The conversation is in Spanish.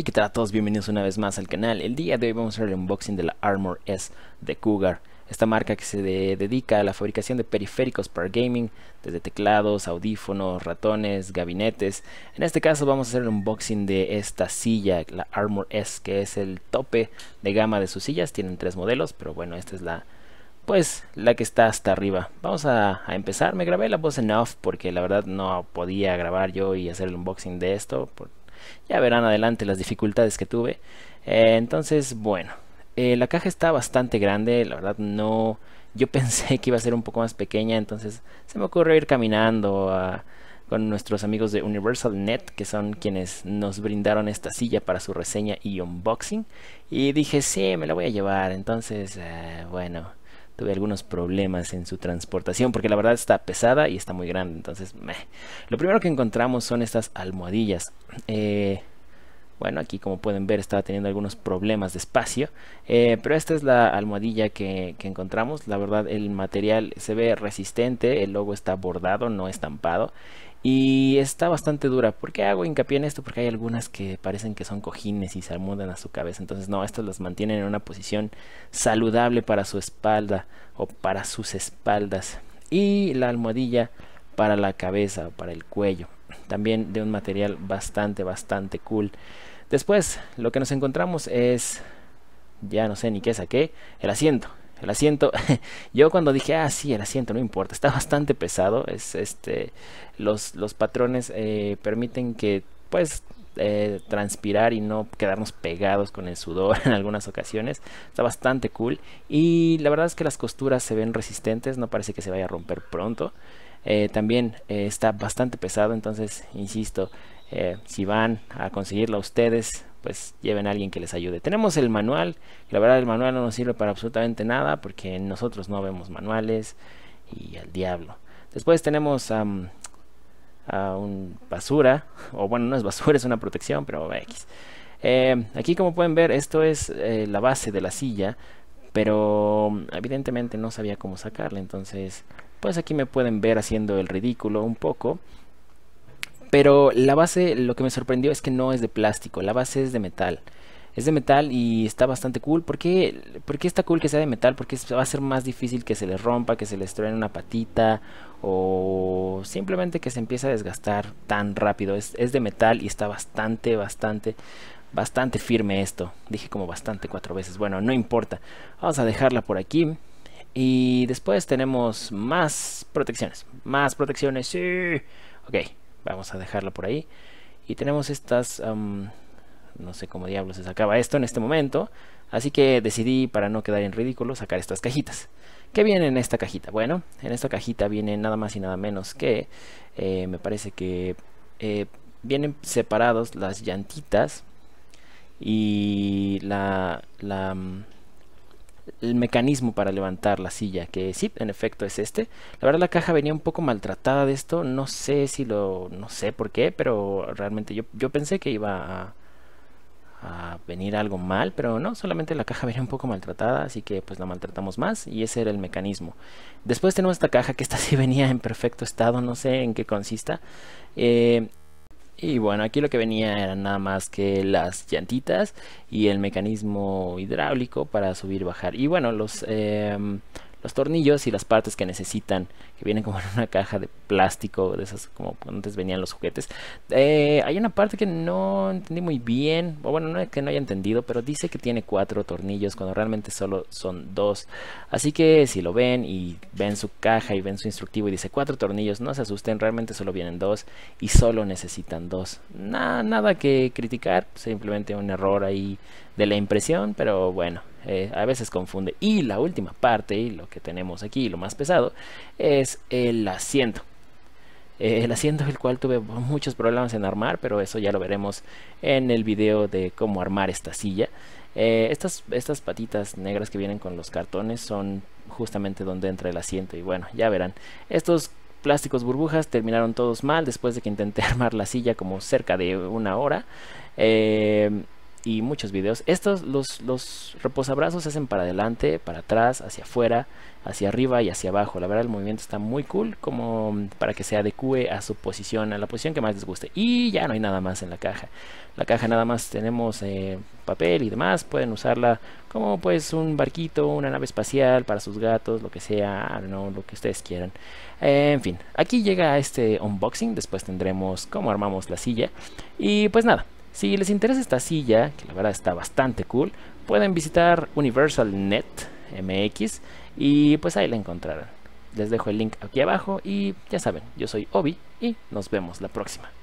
Y que tal a todos, bienvenidos una vez más al canal. El día de hoy vamos a hacer el unboxing de la Armor S de Cougar. Esta marca que se dedica a la fabricación de periféricos para gaming, desde teclados, audífonos, ratones, gabinetes. En este caso vamos a hacer el unboxing de esta silla, la Armor S, que es el tope de gama de sus sillas. Tienen tres modelos, pero bueno, esta es la pues la que está hasta arriba. Vamos a, empezar. Me grabé la voz en off porque la verdad no podía grabar yo y hacer el unboxing de esto ya verán adelante las dificultades que tuve. Eh, entonces, bueno, eh, la caja está bastante grande, la verdad no... Yo pensé que iba a ser un poco más pequeña, entonces se me ocurrió ir caminando con nuestros amigos de Universal Net, que son quienes nos brindaron esta silla para su reseña y unboxing. Y dije, sí, me la voy a llevar. Entonces, eh, bueno, tuve algunos problemas en su transportación porque la verdad está pesada y está muy grande. Entonces, meh. lo primero que encontramos son estas almohadillas. Eh, bueno, aquí como pueden ver estaba teniendo algunos problemas de espacio, eh, pero esta es la almohadilla que, encontramos. La verdad el material se ve resistente, el logo está bordado, no estampado. Y está bastante dura. ¿Por qué hago hincapié en esto? Porque hay algunas que parecen que son cojines y se almudan a su cabeza. Entonces, no, estas las mantienen en una posición saludable para su espalda o para sus espaldas. Y la almohadilla para la cabeza o para el cuello. También de un material bastante, bastante cool. Después, lo que nos encontramos es, ya no sé ni qué saqué, el asiento el asiento. Yo cuando dije, ah, sí, el asiento, no importa, está bastante pesado. Es este. Los, patrones eh, permiten que pues eh, transpirar y no quedarnos pegados con el sudor en algunas ocasiones. Está bastante cool. Y la verdad es que las costuras se ven resistentes, no parece que se vaya a romper pronto. Eh, también está bastante pesado, entonces, insisto, si van a conseguirlo ustedes, pues lleven a alguien que les ayude. Tenemos el manual, la verdad el manual no nos sirve para absolutamente nada porque nosotros no vemos manuales y al diablo. Después tenemos a un basura, o bueno, no es basura, es una protección, pero X. Eh, aquí como pueden ver, esto es eh, la base de la silla, pero mm, evidentemente no sabía cómo sacarla, entonces pues aquí me pueden ver haciendo el ridículo un poco pero la base, lo que me sorprendió es que no es de plástico, la base es de metal. Es de metal y está bastante cool. ¿Por qué, está cool que sea de metal? Porque va a ser más difícil que se le rompa, que se le truene una patita o simplemente que se empiece a desgastar tan rápido. Es, es de metal y está bastante, bastante, bastante firme esto. Dije como bastante cuatro veces. Bueno, no importa. Vamos a dejarla por aquí. Y después tenemos más protecciones. Más protecciones, sí. Ok, Vamos a dejarlo por ahí. Y tenemos estas... no sé cómo diablos se sacaba esto en este momento. Así que decidí, para no quedar en ridículo, sacar estas cajitas. ¿Qué viene en esta cajita? Bueno, en esta cajita viene nada más y nada menos que... Eh, me parece que... Eh, vienen separados las llantitas y la... la el mecanismo para levantar la silla, que sí, en efecto es este. La verdad la caja venía un poco maltratada de esto, no sé si lo, no sé por qué, pero realmente yo, yo pensé que iba a, a venir algo mal, pero no, solamente la caja venía un poco maltratada, así que pues la maltratamos más y ese era el mecanismo. Después tenemos esta caja que esta sí venía en perfecto estado, no sé en qué consista. Eh, y bueno, aquí lo que venía era nada más que las llantitas y el mecanismo hidráulico para subir, bajar. Y bueno, los, em, los tornillos y las partes que necesitan, que vienen como en una caja de plástico, de esas como antes venían los juguetes. Eh, hay una parte que no entendí muy bien, o bueno, no es que no haya entendido, pero dice que tiene cuatro tornillos cuando realmente solo son dos. Así que si lo ven y ven su caja y ven su instructivo y dice cuatro tornillos, no se asusten, realmente solo vienen dos y solo necesitan dos. Nada, nada que criticar, simplemente un error ahí de la impresión, pero bueno, eh, a veces confunde. Y la última parte, y lo que tenemos aquí, lo más pesado, es el asiento. Eh, el asiento el cual tuve muchos problemas en armar, pero eso ya lo veremos en el video de cómo armar esta silla. Eh, estas, estas patitas negras que vienen con los cartones son justamente donde entra el asiento y bueno, ya verán. Estos plásticos burbujas terminaron todos mal después de que intenté armar la silla como cerca de una hora y muchos videos. Estos, los, reposabrazos se hacen para adelante, para atrás, hacia afuera, hacia arriba y hacia abajo. La verdad el movimiento está muy cool como mm, para que se adecue a su posición, a la posición que más les guste. Y ya no hay nada más en la caja. La caja nada más tenemos eh, papel y demás. Pueden usarla como pues un barquito, una nave espacial para sus gatos, lo que sea, no, lo que ustedes quieran. en fin, aquí llega este unboxing. Después tendremos cómo armamos la silla. Y pues nada, si les interesa esta silla, que la verdad está bastante cool, pueden visitar UniversalNet MX y pues ahí la encontrarán. Les dejo el link aquí abajo y ya saben, yo soy Obi y nos vemos la próxima.